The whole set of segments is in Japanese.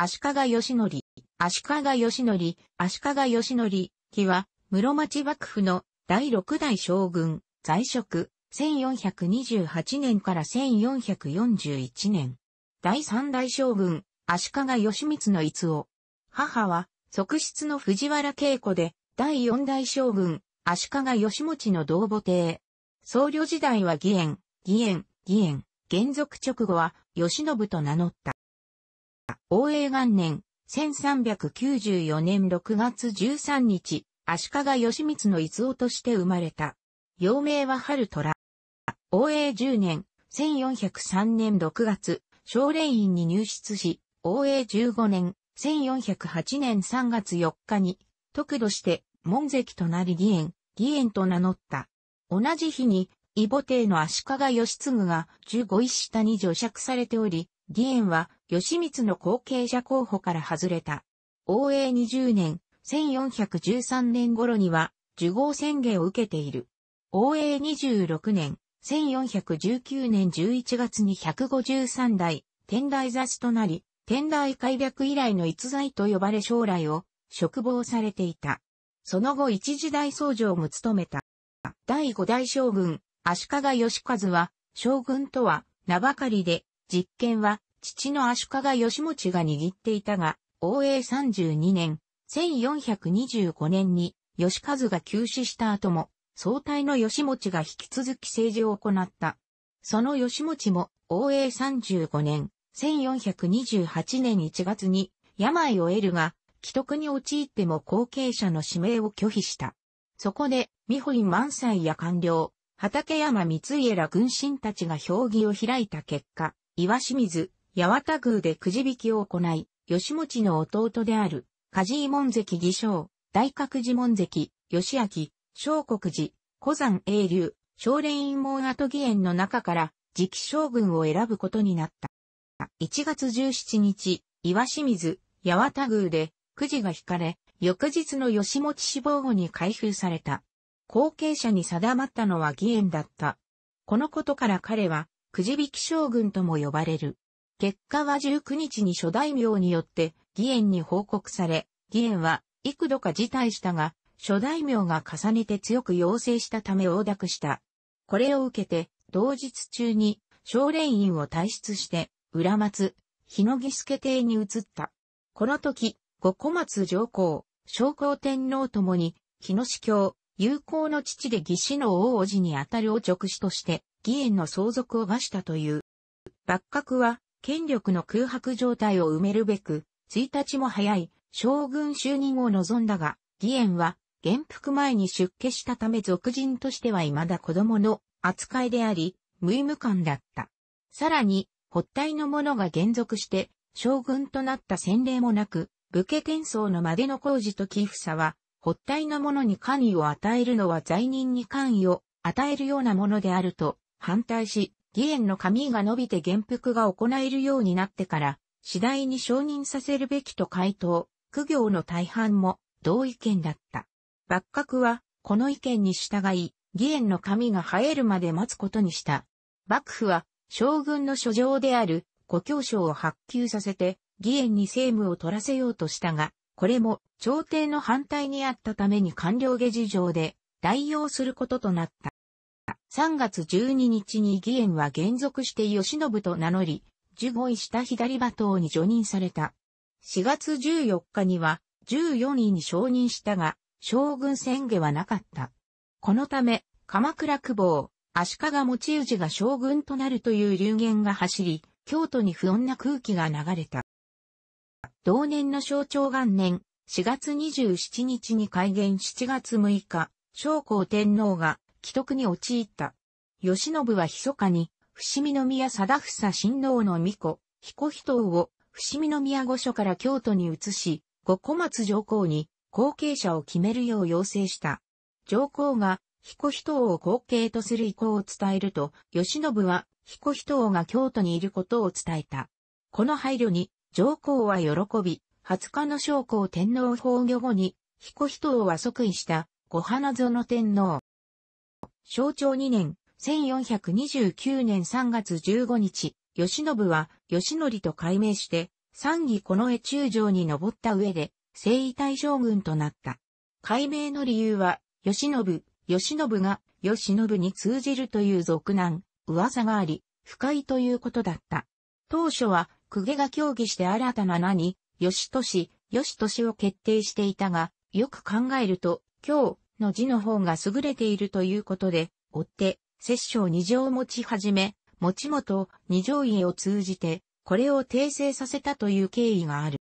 足利義則、足利義則、足利義則、木は、室町幕府の第6代将軍、在職、1428年から1441年。第3代将軍、足利義満の逸夫。母は、側室の藤原恵子で、第4代将軍、足利義持の同母邸。僧侶時代は義援、義援、義援、原俗直後は、義信と名乗った。応永元年、1394年6月13日、足利義満の逸王として生まれた。幼名は春虎。応永10年、1403年6月、少年院に入室し、応永15年、1408年3月4日に、特度して、門跡となり義援、義援と名乗った。同じ日に、異母帝の足利義継が15一下に除釈されており、義援は、義光の後継者候補から外れた。応永20年、1413年頃には、受号宣言を受けている。応永26年、1419年11月に153代、天台雑となり、天台開略以来の逸材と呼ばれ将来を、嘱望されていた。その後一時代僧侶も務めた。第五代将軍、足利義和は、将軍とは名ばかりで、実権は、父の足利義持が握っていたが、応永32年、1425年に、義和が急死した後も、総体の義持が引き続き政治を行った。その義持も、応永35年、1428年1月に、病を得るが、既得に陥っても後継者の指名を拒否した。そこで、美堀満載や官僚、畠山光家ら軍神たちが評議を開いた結果、岩清水、八幡宮でくじ引きを行い、吉持の弟である、梶井門関義将、大覚寺門関、吉明、小国寺、古山英流、少年院門跡義園の中から、次期将軍を選ぶことになった。1月17日、岩清水、八幡宮で、くじが引かれ、翌日の吉持死亡後に開封された。後継者に定まったのは義援だった。このことから彼は、くじ引き将軍とも呼ばれる。結果は19日に諸大名によって義援に報告され、義援は幾度か辞退したが、諸大名が重ねて強く要請したため横諾した。これを受けて、同日中に少連院を退出して、浦松、日野木助邸に移った。この時、五小松上皇、昭皇天皇ともに、日野司教、友好の父で義士の王子にあたるを直子として、義援の相続を出したという。幕閣は、権力の空白状態を埋めるべく、1日も早い将軍就任を望んだが、義援は、元服前に出家したため俗人としては未だ子供の扱いであり、無意無感だった。さらに、発体の者が減属して、将軍となった先例もなく、武家転送のまでの工事と寄付さは、発体の者に官位を与えるのは罪人に官位を与えるようなものであると、反対し、義援の髪が伸びて元服が行えるようになってから、次第に承認させるべきと回答、苦行の大半も同意見だった。幕閣は、この意見に従い、義援の髪が生えるまで待つことにした。幕府は、将軍の書状である、故郷書を発給させて、義援に政務を取らせようとしたが、これも、朝廷の反対にあったために官僚下事情で、代用することとなった。3月12日に義援は現続して吉信と名乗り、受護位した左馬頭に除任された。4月14日には14位に承認したが、将軍宣言はなかった。このため、鎌倉久保、足利持氏が将軍となるという流言が走り、京都に不穏な空気が流れた。同年の象徴元年、4月27日に開元7月6日、将校天皇が既得に陥った。吉信は密かに、伏見宮貞房親王の御子、彦人を、伏見宮御所から京都に移し、五小松上皇に、後継者を決めるよう要請した。上皇が、彦人を後継とする意向を伝えると、吉信は、彦人が京都にいることを伝えた。この配慮に、上皇は喜び、20日の将校天皇崩御後に、彦人は即位した、五花園天皇。象徴2年、1429年3月15日、吉信は吉則と改名して、三義この江中城に登った上で、征夷大将軍となった。改名の理由は、吉信、吉信が吉信に通じるという俗難、噂があり、不快ということだった。当初は、公家が協議して新たな名に、吉俊、吉俊を決定していたが、よく考えると、今日、の字の方が優れているということで、追って、摂政二条持ち始め、持ち元二条家を通じて、これを訂正させたという経緯がある。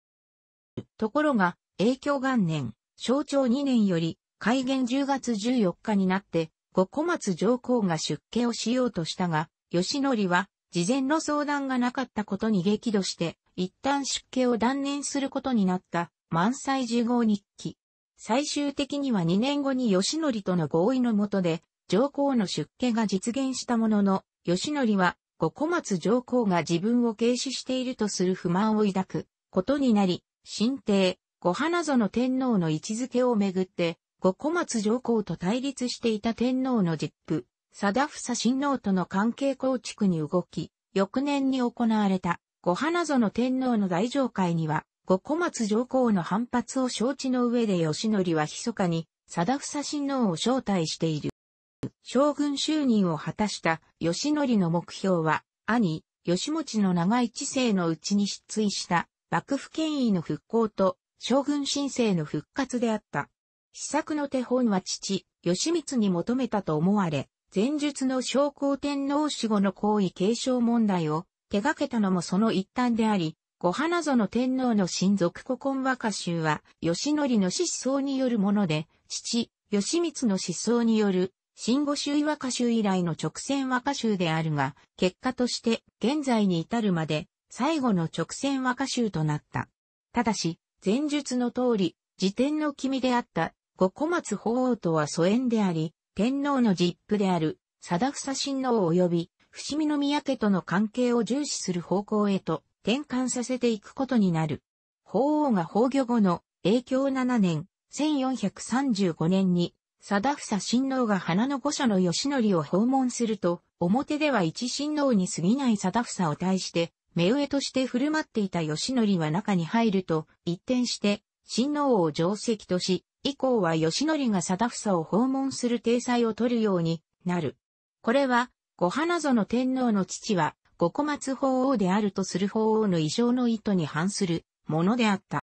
ところが、影響元年、象徴2年より、開元10月14日になって、五小松上皇が出家をしようとしたが、吉則は、事前の相談がなかったことに激怒して、一旦出家を断念することになった、満載十号日記。最終的には2年後に義則との合意の下で、上皇の出家が実現したものの、義則は、五小松上皇が自分を軽視しているとする不満を抱くことになり、新帝、五花園天皇の位置づけをめぐって、五小松上皇と対立していた天皇の実父、貞房親王との関係構築に動き、翌年に行われた、五花園天皇の大上会には、五小松上皇の反発を承知の上で義則は密かに、貞房親王を招待している。将軍就任を果たした義則の目標は、兄、義持の長い知性のうちに失墜した幕府権威の復興と将軍申請の復活であった。施策の手本は父、義満に求めたと思われ、前述の将校天皇死後の皇位継承問題を手掛けたのもその一端であり、五花園天皇の親族古今和歌集は、義則の失踪によるもので、父、義満の失踪による、新五州和歌集以来の直線和歌集であるが、結果として現在に至るまで最後の直線和歌集となった。ただし、前述の通り、時点の君であった五小松法王とは疎遠であり、天皇の実父である、貞房親王及び伏見宮家との関係を重視する方向へと転換させていくことになる。法王が崩御後の影響7年、1435年に、貞房親王が花の御所の義則を訪問すると、表では一親王に過ぎない貞房を対して、目上として振る舞っていた義則は中に入ると、一転して、親王を定石とし、以降は義則が貞房を訪問する体裁を取るようになる。これは、ご花園天皇の父は、五小松法王であるとする法王の異常の意図に反するものであった。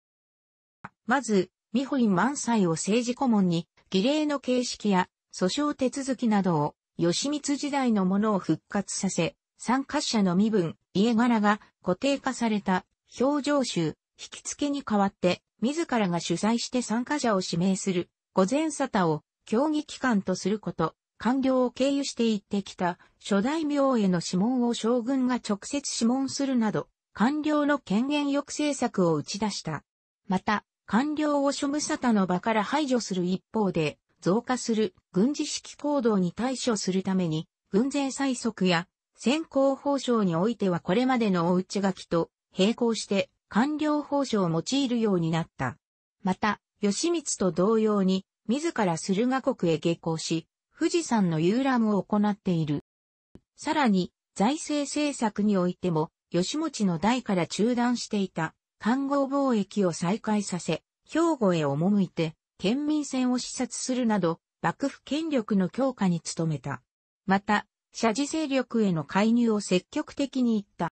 まず、三保院満載を政治顧問に、儀礼の形式や訴訟手続きなどを、吉光時代のものを復活させ、参加者の身分、家柄が固定化された表情集、引き付けに代わって、自らが主催して参加者を指名する、御前沙汰を競技機関とすること、官僚を経由して行ってきた諸大名への諮問を将軍が直接諮問するなど、官僚の権限抑制策を打ち出した。また、官僚を諸無沙汰の場から排除する一方で、増加する軍事式行動に対処するために、軍税催促や先行報奨においてはこれまでのお内書きと並行して官僚報奨を用いるようになった。また、義満と同様に、自ら駿河国へ下校し、富士山の遊覧を行っている。さらに、財政政策においても、吉持の代から中断していた、看護貿易を再開させ、兵庫へ赴いて、県民船を視察するなど、幕府権力の強化に努めた。また、社事勢力への介入を積極的に言った。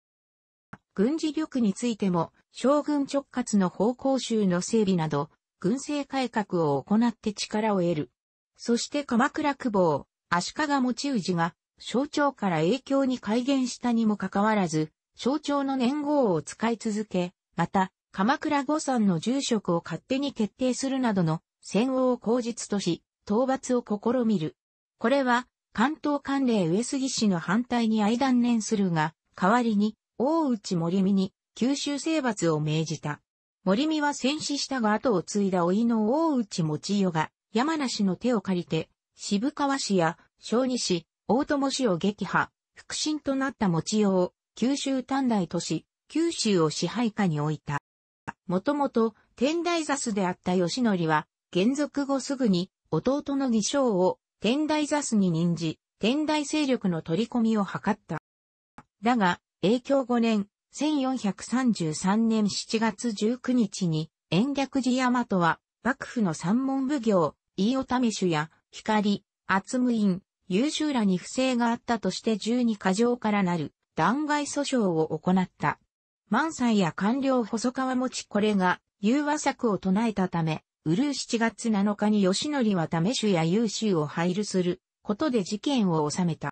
軍事力についても、将軍直轄の方向集の整備など、軍政改革を行って力を得る。そして鎌倉久保、足利持氏が、象徴から影響に改元したにもかかわらず、象徴の年号を使い続け、また、鎌倉御山の住職を勝手に決定するなどの戦王を口実とし、討伐を試みる。これは、関東官連上杉氏の反対に相断念するが、代わりに、大内森美に九州征伐を命じた。森美は戦死したが後を継いだ老いの大内持代が、山梨の手を借りて、渋川市や小児市、大友市を撃破、腹心となった持ちよを九州短大都市、九州を支配下に置いた。もともと天台座すであった吉則は、元続後すぐに弟の義将を天台座すに任じ、天台勢力の取り込みを図った。だが、永響5年、1433年7月19日に、延暦寺山とは、幕府の三門奉行、飯尾試主や光、厚務院、優秀らに不正があったとして十二過剰からなる弾劾訴訟を行った。満載や官僚細川持ちこれが融和策を唱えたため、うるう7月7日に吉典は試主や優秀を配慮することで事件を収めた。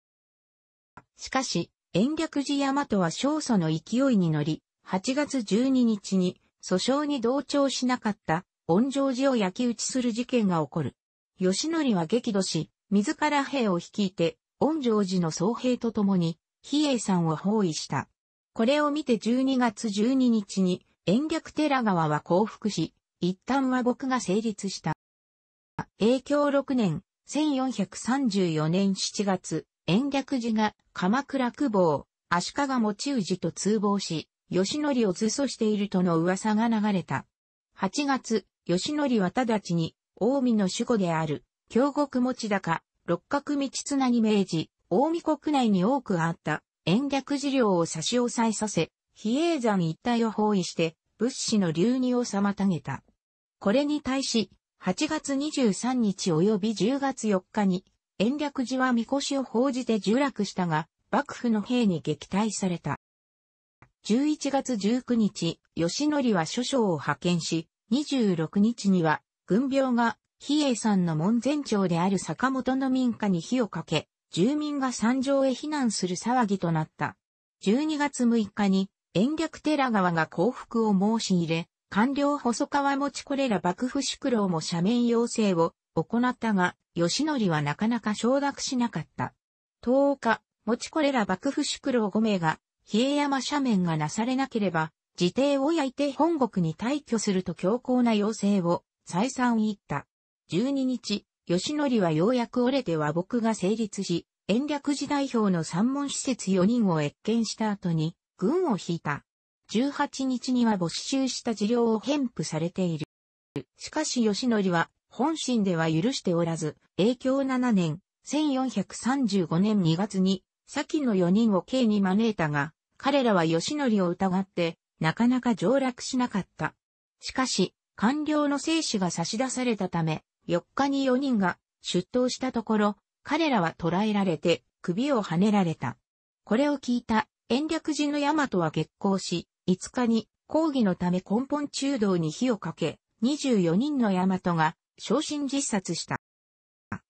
しかし、延暦寺山とは勝訴の勢いに乗り、8月12日に訴訟に同調しなかった温城寺を焼き打ちする事件が起こる。吉則は激怒し、自ら兵を率いて、温城寺の総兵と共に、比叡山を包囲した。これを見て12月12日に、延暦寺川は降伏し、一旦和睦が成立した。永享6年、1434年7月、延暦寺が鎌倉久保、足利持氏と通謀し、吉則を図訴しているとの噂が流れた。8月、吉典は直ちに、近江の守護である、京国持高、六角道綱に命じ、近江国内に多くあった、延暦事業を差し押さえさせ、比叡山一帯を包囲して、物資の流入を妨げた。これに対し、8月23日及び10月4日に、延暦寺は御輿を報じて従落したが、幕府の兵に撃退された。11月19日、義則は諸将を派遣し、26日には、軍病が、比叡山の門前町である坂本の民家に火をかけ、住民が山上へ避難する騒ぎとなった。12月6日に、延暦寺川が降伏を申し入れ、官僚細川持これら幕府宿老も斜面要請を行ったが、義則はなかなか承諾しなかった。10日、持ちこれら幕府宿老5名が、比叡山斜面がなされなければ、自邸を焼いて本国に退去すると強硬な要請を再三言った。12日、吉則はようやく折れて和睦が成立し、延暦寺代表の三門施設4人を越見した後に、軍を引いた。18日には没収した事業を返付されている。しかし吉則は、本心では許しておらず、影響7年、1435年2月に、先の4人を刑に招いたが、彼らは吉則を疑って、なかなか上落しなかった。しかし、官僚の生死が差し出されたため、4日に4人が出頭したところ、彼らは捕らえられて首をはねられた。これを聞いた延暦寺の大和は激行し、5日に抗議のため根本中道に火をかけ、24人の大和が昇進自殺した。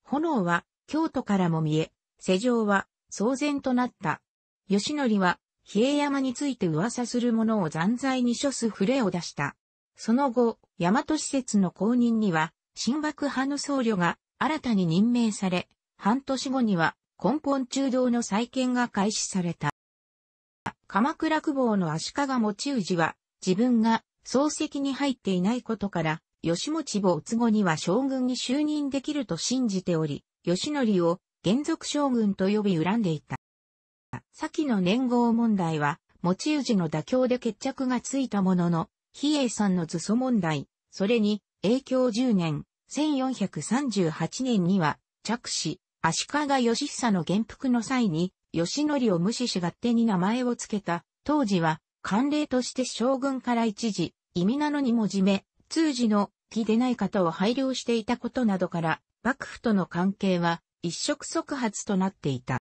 炎は京都からも見え、世情は騒然となった。吉則は比叡山について噂する者を残罪に処す触れを出した。その後、大和施設の公認には、新幕派の僧侶が新たに任命され、半年後には根本中道の再建が開始された。鎌倉久保の足利持氏は、自分が漱石に入っていないことから、吉持坊都後には将軍に就任できると信じており、吉則を元族将軍と呼び恨んでいた。先の年号問題は、持ち氏の妥協で決着がついたものの、比叡山の図祖問題、それに、影響10年、1438年には、着死、足利義久の元服の際に、義則を無視し勝手に名前を付けた、当時は、慣例として将軍から一時、意味なのにもじめ、通時の気でない方を配慮していたことなどから、幕府との関係は一触即発となっていた。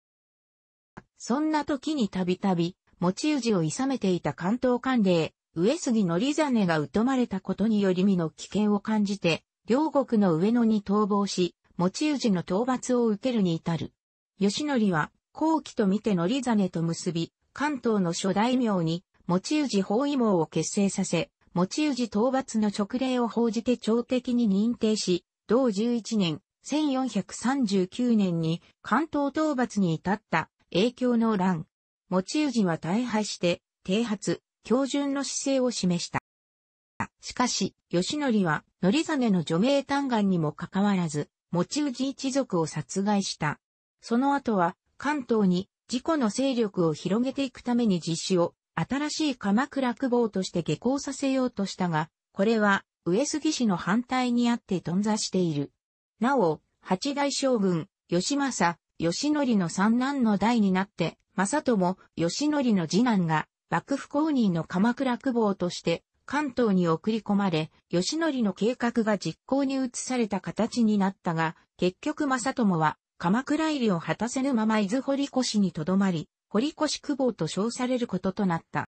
そんな時にたびたび、持ち氏を諌めていた関東官令、上杉ざ真が疎まれたことにより身の危険を感じて、両国の上野に逃亡し、持ち氏の討伐を受けるに至る。吉則は、後期と見てざ真と結び、関東の諸大名に、持ち氏包囲網を結成させ、持ち氏討伐の勅令を報じて朝敵に認定し、同11年、1439年に関東討伐に至った影響の乱。持ち氏は大敗して、低発、標準の姿勢を示した。しかし、義則は、則真の除名嘆願にもかかわらず、持ち氏一族を殺害した。その後は、関東に自己の勢力を広げていくために実施を、新しい鎌倉久保として下校させようとしたが、これは、上杉氏の反対にあって頓挫している。なお、八代将軍、吉政、義則の三男の代になって、正友、義則の次男が、幕府公認の鎌倉久保として、関東に送り込まれ、義則の計画が実行に移された形になったが、結局正友は、鎌倉入りを果たせぬまま伊豆堀越にとどまり、堀越久保と称されることとなった。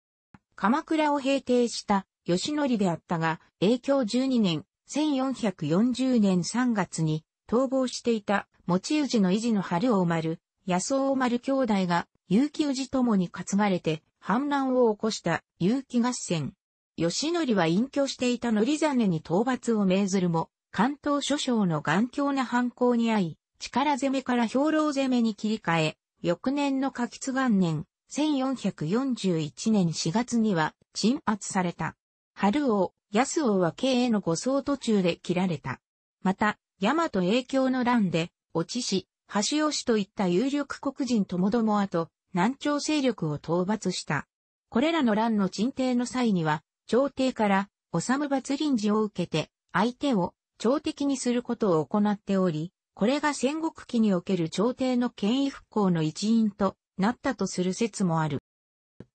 鎌倉を平定した義則であったが、永享12年、1440年3月に逃亡していた持ち氏の維持の春を丸、野草を丸兄弟が、結城氏ともに担がれて、反乱を起こした結城合戦。吉則は隠居していた則真に討伐を命ずるも、関東諸将の頑強な反抗に遭い、力攻めから兵糧攻めに切り替え、翌年の夏津元年、1441年4月には鎮圧された。春王、安王は経営の護送途中で切られた。また、大和影響の乱で、越智氏、橋尾氏といった有力国人ともどもあと、南朝勢力を討伐した。これらの乱の鎮定の際には、朝廷から、治む罰臨時を受けて、相手を朝敵にすることを行っており、これが戦国期における朝廷の権威復興の一因となったとする説もある。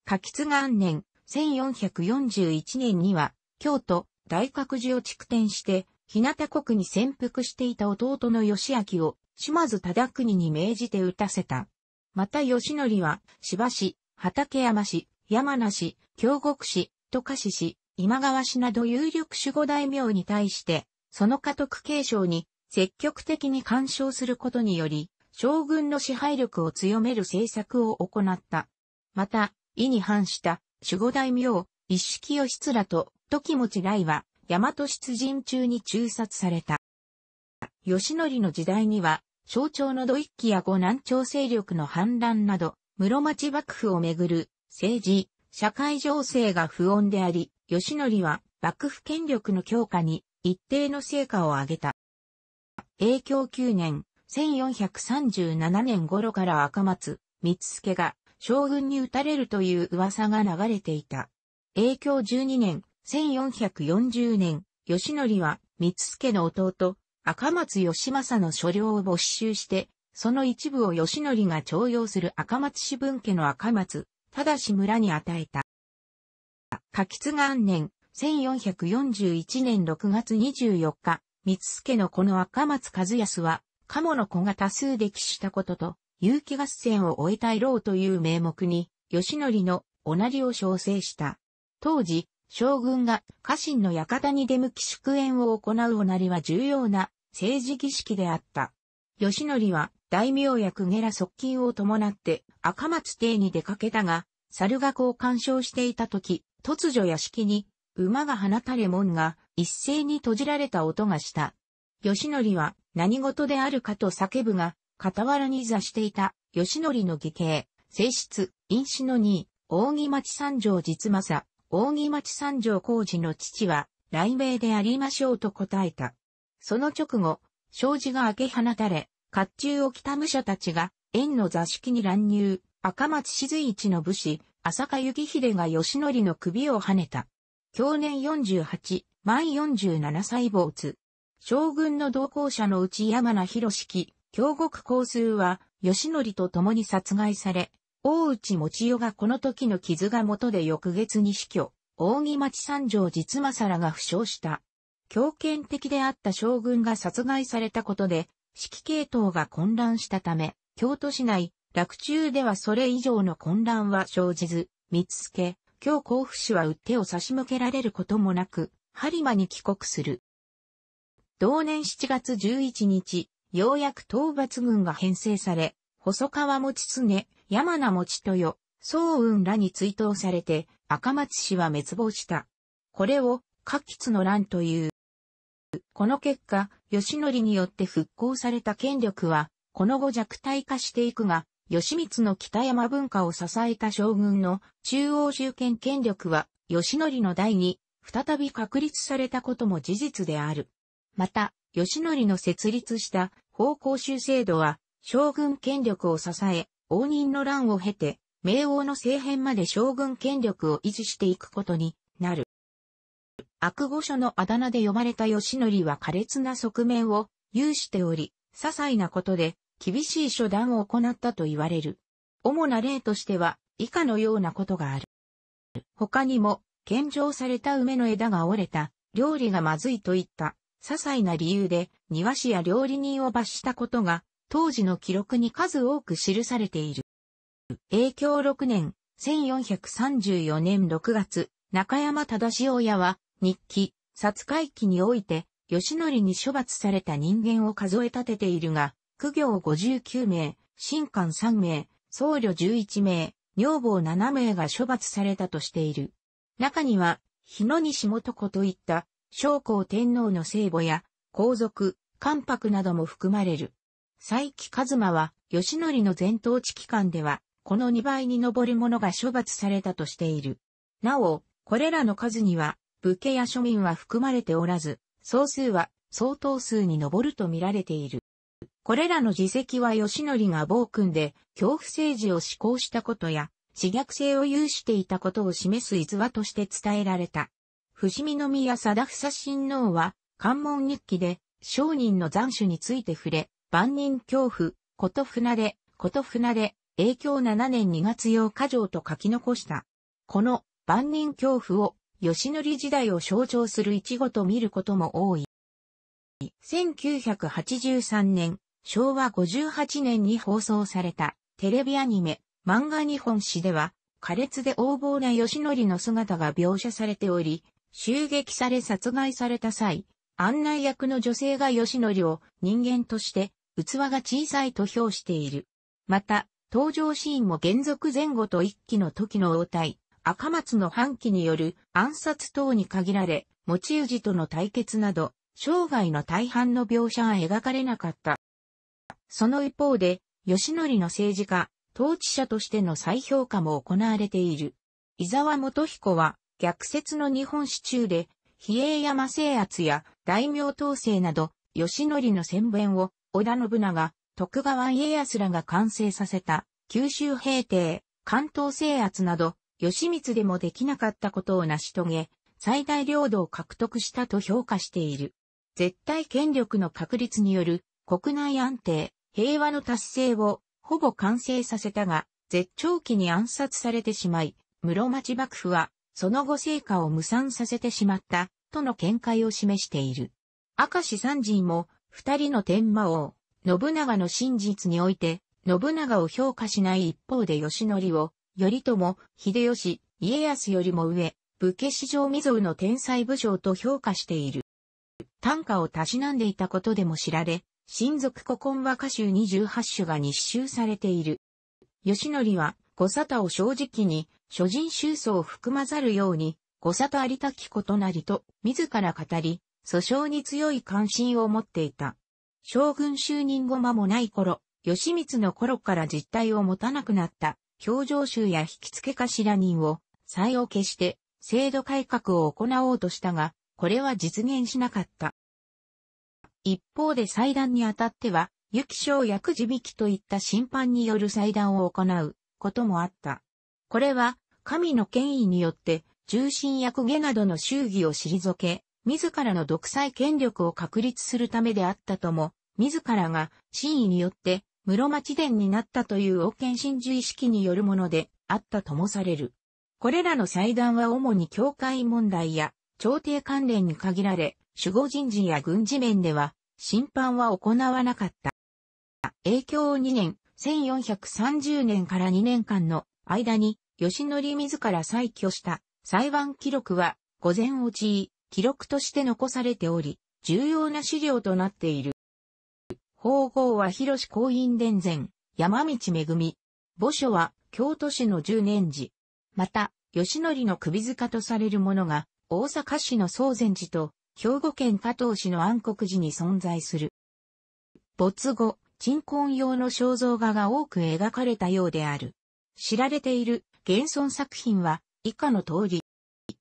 下吉元年、1441年には、京都、大覚寺を築転して、日向国に潜伏していた弟の義明を島津忠国に命じて撃たせた。また義則は、芝市、畠山市、山梨、京極市、戸賀市市、今川市など有力守護大名に対して、その家督継承に積極的に干渉することにより、将軍の支配力を強める政策を行った。また、意に反した守護大名、一式義らと、時持大は、大和出陣中に中殺された。吉則の時代には、象徴の土一揆や後南朝勢力の反乱など、室町幕府をめぐる政治、社会情勢が不穏であり、吉則は幕府権力の強化に一定の成果を上げた。永享9年、1437年頃から赤松、三助が将軍に撃たれるという噂が流れていた。永享12年、1440年、吉則は、三助の弟、赤松義政の所領を没収して、その一部を吉則が徴用する赤松氏分家の赤松、正し村に与えた。柿津元年、1441年6月24日、三助のこの赤松和康は、鴨の子が多数歴史したことと、有機合戦を終えたいろうという名目に、吉則のおなりを称制した。当時、将軍が家臣の館に出向き祝宴を行うおなりは重要な政治儀式であった。義則は大名や公家ら側近を伴って赤松邸に出かけたが、猿学を鑑賞していた時、突如屋敷に馬が放たれ門が一斉に閉じられた音がした。義則は何事であるかと叫ぶが、傍らに座していた義則の義兄、正室、因子の2位、扇町三条実政、大木町三条工事の父は、雷鳴でありましょうと答えた。その直後、障子が開け放たれ、甲冑を着た武者たちが、園の座敷に乱入、赤松静一の武士、浅香幸秀が吉則の首を跳ねた。去年48、満47歳没。将軍の同行者のうち山名博式、京極高数は、吉則と共に殺害され、大内持代がこの時の傷が元で翌月に死去、扇町三条実政らが負傷した。強権的であった将軍が殺害されたことで、指揮系統が混乱したため、京都市内、落中ではそれ以上の混乱は生じず、見つけ、京甲府市は売手を差し向けられることもなく、播磨に帰国する。同年7月11日、ようやく討伐軍が編成され、細川持常、山名持よ、宗雲らに追悼されて、赤松氏は滅亡した。これを、夏吉の乱という。この結果、義則によって復興された権力は、この後弱体化していくが、義満の北山文化を支えた将軍の中央集権権力は、義則の代に、再び確立されたことも事実である。また、義則の設立した方向修制度は、将軍権力を支え、応仁の乱を経て、明王の政変まで将軍権力を維持していくことになる。悪語書のあだ名で呼ばれた義則は苛烈な側面を有しており、些細なことで厳しい処断を行ったと言われる。主な例としては以下のようなことがある。他にも、献上された梅の枝が折れた、料理がまずいといった、些細な理由で庭師や料理人を罰したことが当時の記録に数多く記されている。永享6年、1434年6月、中山忠親は、日記、殺海記において、吉則に処罰された人間を数え立てているが、苦行59名、新官3名、僧侶11名、女房7名が処罰されたとしている。中には、日野西元子といった、将校天皇の聖母や、皇族、関白なども含まれる。佐伯一馬は、吉則の前統治期間では、この2倍に上る者が処罰されたとしている。なお、これらの数には、武家や庶民は含まれておらず、総数は相当数に上ると見られている。これらの自責は吉則が暴君で、恐怖政治を施行したことや、死逆性を有していたことを示す逸話として伝えられた。伏見宮貞房親王は、関門日記で、商人の残首について触れ、万人恐怖、こと船で、こと船で、影響7年2月8日上と書き残した。この万人恐怖を、吉則時代を象徴する一語と見ることも多い。1983年、昭和58年に放送されたテレビアニメ、漫画日本史では、苛烈で横暴な吉則の姿が描写されており、襲撃され殺害された際、案内役の女性が吉則を人間として器が小さいと評している。また、登場シーンも原則前後と一期の時の応対、赤松の反旗による暗殺等に限られ、持ち氏との対決など、生涯の大半の描写が描かれなかった。その一方で、吉則の政治家、統治者としての再評価も行われている。伊沢元彦は、逆説の日本史中で、比叡山制圧や大名統制など、吉則の宣弁を織田信長、徳川家康らが完成させた、九州平定、関東制圧など、義満でもできなかったことを成し遂げ、最大領土を獲得したと評価している。絶対権力の確立による国内安定、平和の達成をほぼ完成させたが、絶頂期に暗殺されてしまい、室町幕府はその後成果を無産させてしまったとの見解を示している。明石三人も二人の天魔王、信長の真実において、信長を評価しない一方で義則を、頼朝、秀吉、家康よりも上、武家史上未曾有の天才武将と評価している。短歌をたしなんでいたことでも知られ、親族古今和歌集二十八首が日集されている。義則は、五沙汰を正直に、諸人周層を含まざるように、五沙汰ありたきことなりと、自ら語り、訴訟に強い関心を持っていた。将軍就任後間もない頃、義満の頃から実態を持たなくなった、表情衆や引き付け頭人を、再を決して、制度改革を行おうとしたが、これは実現しなかった。一方で祭壇にあたっては、諭き将役地引きといった審判による祭壇を行うこともあった。これは、神の権威によって、重臣役下などの衆議を退け、自らの独裁権力を確立するためであったとも、自らが真意によって室町伝になったという王権真珠意識によるものであったともされる。これらの祭壇は主に教会問題や朝廷関連に限られ、守護人事や軍事面では審判は行わなかった。影響を2年、1430年から2年間の間に、吉則自ら再挙した裁判記録は、午前落ち記録として残されており、重要な資料となっている。法号は広志公院伝前、山道恵。墓所は京都市の十年寺。また、吉則の首塚とされるものが、大阪市の宗禅寺と、兵庫県加藤市の安国寺に存在する。没後、鎮魂用の肖像画が多く描かれたようである。知られている現存作品は、以下の通り。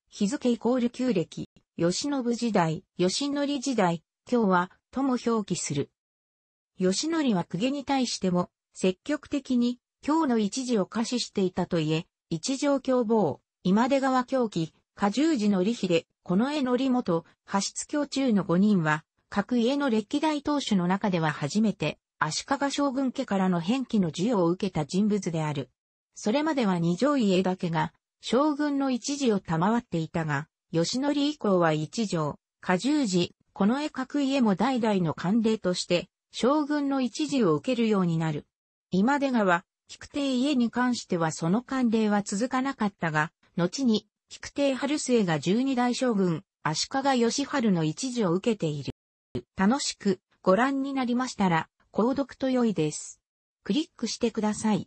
日付イコール旧暦。吉信時代、吉則時代、今日は、とも表記する。吉則は公家に対しても、積極的に、今日の一時を可視していたといえ、一条凶暴、今出川狂気、下十字の利秀、この絵の利元、派出教中の五人は、各家の歴代当主の中では初めて、足利将軍家からの返記の授与を受けた人物である。それまでは二条家だけが、将軍の一時を賜っていたが、義則以降は一条、下十字、この絵描く家も代々の慣例として、将軍の一時を受けるようになる。今出川、菊亭家に関してはその慣例は続かなかったが、後に、菊亭春末が十二代将軍、足利義春の一時を受けている。楽しくご覧になりましたら、購読と良いです。クリックしてください。